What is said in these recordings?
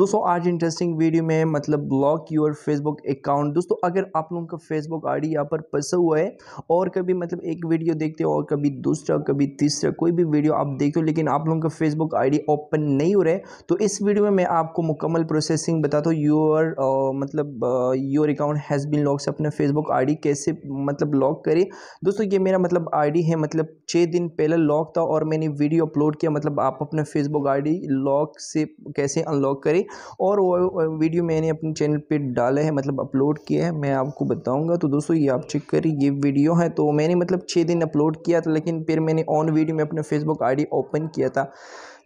दोस्तों आज interesting video में मतलब ब्लॉक योर फेसबुक अकाउंट दोस्तों अगर आप लोगों का फेसबुक आईडी यहाँ पर फंसा हुआ है और कभी मतलब एक वीडियो देखते हो और कभी दूसरा कभी तीसरा कोई भी वीडियो आप देखते हो लेकिन आप लोगों का फेसबुक आईडी ओपन नहीं हो रहा है तो इस वीडियो में मैं आपको मुकम्मल प्रोसेसिंग बताता हूँ योर मतलब your account has been lock से अपना फेसबुक आई कैसे मतलब लॉक करे दोस्तों ये मेरा मतलब आई है मतलब छः दिन पहले लॉक था और मैंने वीडियो अपलोड किया मतलब आप अपना फेसबुक आई लॉक से कैसे अनलॉक करें और वो वीडियो मैंने अपने चैनल पे डाला है मतलब अपलोड किए हैं मैं आपको बताऊंगा तो दोस्तों ये आप चेक करिए ये वीडियो है तो मैंने मतलब छः दिन अपलोड किया था लेकिन फिर मैंने ऑन वीडियो में अपना फेसबुक आई ओपन किया था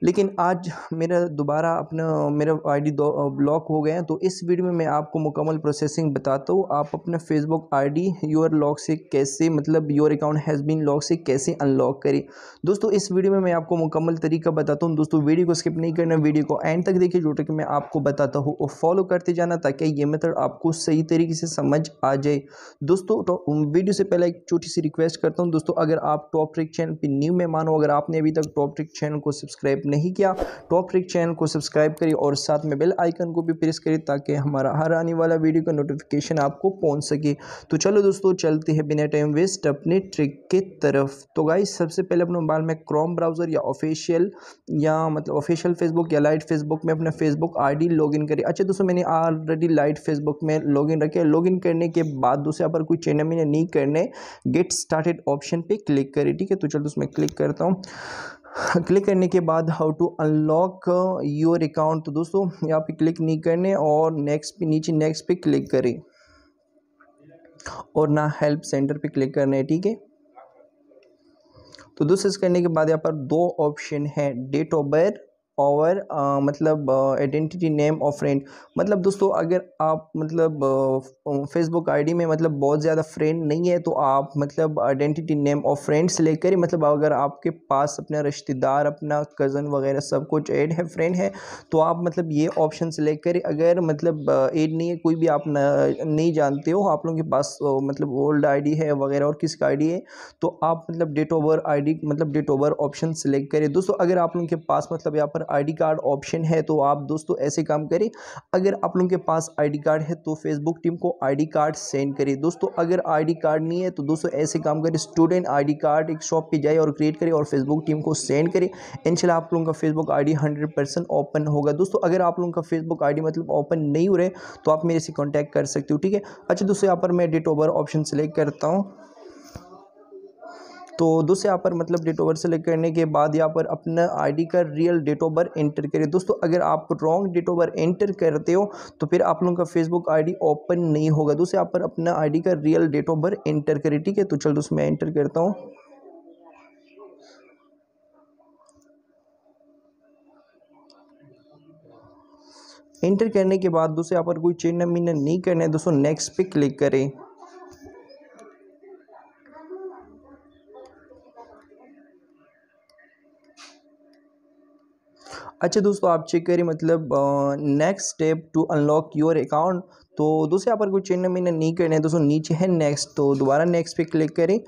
लेकिन आज मेरा दोबारा अपना मेरा आईडी ब्लॉक हो गया है तो इस वीडियो में मैं आपको मुकम्मल प्रोसेसिंग बताता हूँ आप अपना फेसबुक आईडी योर लॉक से कैसे मतलब your account has been lock से कैसे अनलॉक करें दोस्तों इस वीडियो में मैं आपको मुकम्मल तरीका बताता हूँ दोस्तों वीडियो को स्किप नहीं करना वीडियो को एंड तक देखिए जो कि मैं आपको बताता हूँ और फॉलो करते जाना ताकि ये मेथड आपको सही तरीके से समझ आ जाए दोस्तों वीडियो तो से पहले एक छोटी सी रिक्वेस्ट करता हूँ दोस्तों अगर आप टॉप ट्रिक चैनल पर न्यू मेहमान हो अगर आपने अभी तक टॉप ट्रिक चैनल को सब्सक्राइब नहीं किया टॉप ट्रिक चैनल को सब्सक्राइब करें और साथ में बेल आइकन को भी प्रेस करिए ताकि हमारा हर आने वाला वीडियो का नोटिफिकेशन आपको पहुँच सके तो चलो दोस्तों चलते हैं बिना टाइम वेस्ट अपने ट्रिक के तरफ तो गाइज सबसे पहले अपने मोबाइल में क्रोम ब्राउज़र या ऑफिशियल या मतलब ऑफिशियल फेसबुक या लाइट फेसबुक में अपना फेसबुक लॉग इन करिए अच्छा दोस्तों मैंने ऑलरेडी लाइट फेसबुक में लॉग इन रखे इन करने के बाद दोस्तों यहाँ पर कोई चैनल मैंने नहीं करने गेट स्टार्टेड ऑप्शन पर क्लिक करिए ठीक है तो चलो उसमें क्लिक करता हूँ क्लिक करने के बाद how to unlock your account तो दोस्तों यहाँ पे क्लिक नहीं करने और नेक्स्ट पे नीचे नेक्स्ट पे क्लिक करें और ना हेल्प सेंटर पे क्लिक करना है ठीक है तो दोस्तों इस करने के बाद यहाँ पर दो ऑप्शन है डेट ऑफ बर्थ और आ, मतलब आइडेंटिटी नेम और फ्रेंड मतलब दोस्तों अगर आप मतलब फेसबुक आईडी में मतलब बहुत ज़्यादा फ्रेंड नहीं है तो आप मतलब आइडेंटिटी नेम और फ्रेंड से लेकर मतलब अगर आपके पास अपना रिश्तेदार अपना कज़न वगैरह सब कुछ ऐड है फ्रेंड है तो आप मतलब ये ऑप्शन से लेकर अगर मतलब ऐड नहीं है कोई भी आप न, नहीं जानते हो आप लोगों के पास मतलब ओल्ड आई है वगैरह और किसका आई है तो आप मतलब डेट ओवर आई मतलब डेट ओवर ऑप्शन सेलेक्ट करें दोस्तों अगर आप लोगों के पास मतलब यहाँ पर आईडी कार्ड ऑप्शन है तो आप दोस्तों ऐसे काम करें अगर आप लोगों के पास आईडी कार्ड है तो फेसबुक टीम को आईडी कार्ड सेंड करें दोस्तों अगर आईडी कार्ड नहीं है तो दोस्तों ऐसे काम करें स्टूडेंट आईडी कार्ड एक शॉप पे जाए और क्रिएट करें और फेसबुक टीम को सेंड करें इनशाला आप लोगों का Facebook ID hundred percent open होगा दोस्तों अगर आप लोगों का फेसबुक आई मतलब ओपन नहीं हो रहे तो आप मेरे से कॉन्टैक्ट कर सकते हो ठीक है अच्छा दोस्तों यहाँ पर मैं डेट ओवर ऑप्शन सेलेक्ट करता हूँ तो दोस्तों यहाँ पर मतलब डेट बर्थ सेलेक्ट करने के बाद यहाँ पर अपना आईडी का real date of birth enter करें दोस्तों अगर आप wrong date of birth enter करते हो तो फिर आप लोगों का फेसबुक आईडी ओपन नहीं होगा दोस्तों यहाँ पर अपना आईडी का real date of birth enter करें ठीक है तो चलो दोस्तों मैं एंटर करता हूँ एंटर करने के बाद दोस्तों यहाँ पर कोई चेन नंबर नहीं करना है दोस्तों नेक्स्ट पे क्लिक करें अच्छा दोस्तों आप चेक करें मतलब next step to unlock your account तो दोस्तों यहाँ पर कोई चेन मैंने नहीं करना है दोस्तों नीचे है नेक्स्ट तो दोबारा नेक्स्ट पे क्लिक करें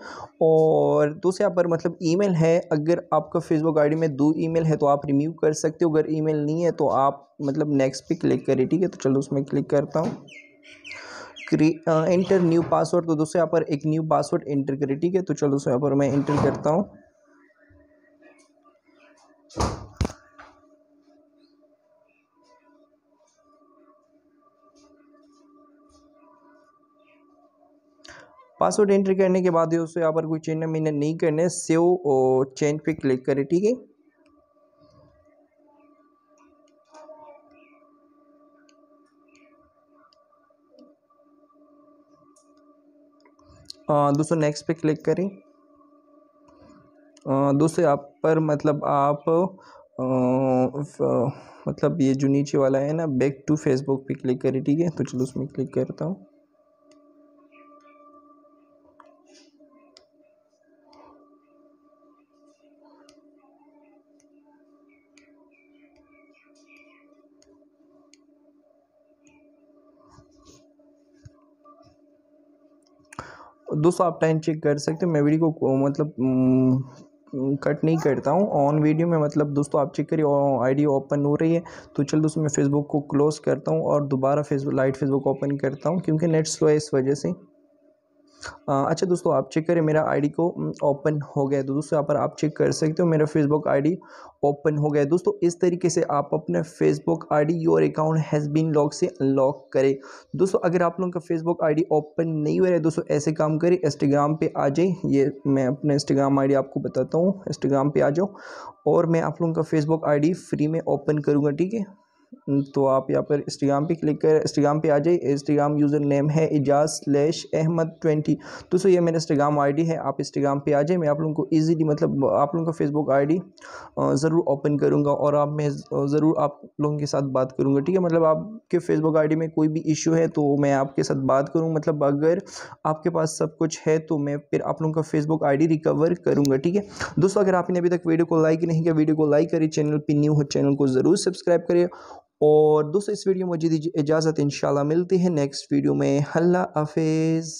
और दोस्तों यहाँ पर मतलब ईमेल है अगर आपका फेसबुक आईडी में दो ईमेल है तो आप रिमूव कर सकते हो अगर ईमेल नहीं है तो आप मतलब नेक्स्ट पे क्लिक करें ठीक है तो चलो उसमें क्लिक करता हूँ क्री इंटर न्यू पासवर्ड तो दोस्तों यहाँ पर एक न्यू पासवर्ड इंटर करें ठीक है तो चलो दोस्तों यहाँ पर मैं इंटर करता हूँ पासवर्ड एंट्री करने के बाद दोस्तों यहाँ पर कोई चेंज मैंने नहीं करने सेव और चेन पे क्लिक करें ठीक है दोस्तों नेक्स्ट पे क्लिक करें दोस्तों यहाँ पर मतलब आप आ, मतलब ये जो नीचे वाला है ना बैक टू फेसबुक पे क्लिक करें ठीक है तो चलो उसमें क्लिक करता हूँ दोस्तों आप टाइम चेक कर सकते हो मैं वीडियो को मतलब कट नहीं करता हूँ ऑन वीडियो में मतलब दोस्तों आप चेक करिए आईडी ओपन हो रही है तो चल दोस्तों मैं फेसबुक को क्लोज़ करता हूँ और दोबारा फेसबुक लाइट फेसबुक ओपन करता हूँ क्योंकि नेट स्लो है इस वजह से अच्छा दोस्तों आप चेक करें मेरा आईडी को ओपन हो गया तो दोस्तों यहाँ पर आप चेक कर सकते हो मेरा फेसबुक आईडी ओपन हो गया दोस्तों इस तरीके से आप अपना Facebook ID your account has been lock से अनलॉक करें दोस्तों अगर आप लोगों का फेसबुक आईडी ओपन नहीं हो रहा है दोस्तों ऐसे काम करें इंस्टाग्राम पर आ जाए ये मैं अपने इंस्टाग्राम आई आपको बताता हूँ इंस्टाग्राम पर आ जाओ और मैं आप लोगों का फेसबुक आई फ्री में ओपन करूँगा ठीक है तो आप यहाँ पर इंस्टाग्राम पे क्लिक कर इंस्टाग्राम पे आ जाइए इंस्टाग्राम यूज़र नेम है एजाज स्लेश अहमद ट्वेंटी तो सो ये मेरा इंस्टाग्राम आईडी है आप इंस्टाग्राम पे आ जाइए मैं आप लोगों को इजीली मतलब आप लोगों का फेसबुक आईडी ज़रूर ओपन करूँगा और आप मैं ज़रूर आप लोगों के साथ बात करूँगा ठीक है मतलब आपके फेसबुक आई में कोई भी इशू है तो मैं आपके साथ बात करूँ मतलब अगर आपके पास सब कुछ है तो मैं फिर आप लोगों का फेसबुक आई रिकवर करूँगा ठीक है दोस्तों अगर आपने अभी तक वीडियो को लाइक नहीं किया वीडियो को लाइक करें चैनल पर न्यू हो चैनल को ज़रूर सब्सक्राइब करें और दोस्तों इस वीडियो में मुझे दीजिए इजाज़त इन मिलती है नेक्स्ट वीडियो में हल्ला हाफिज़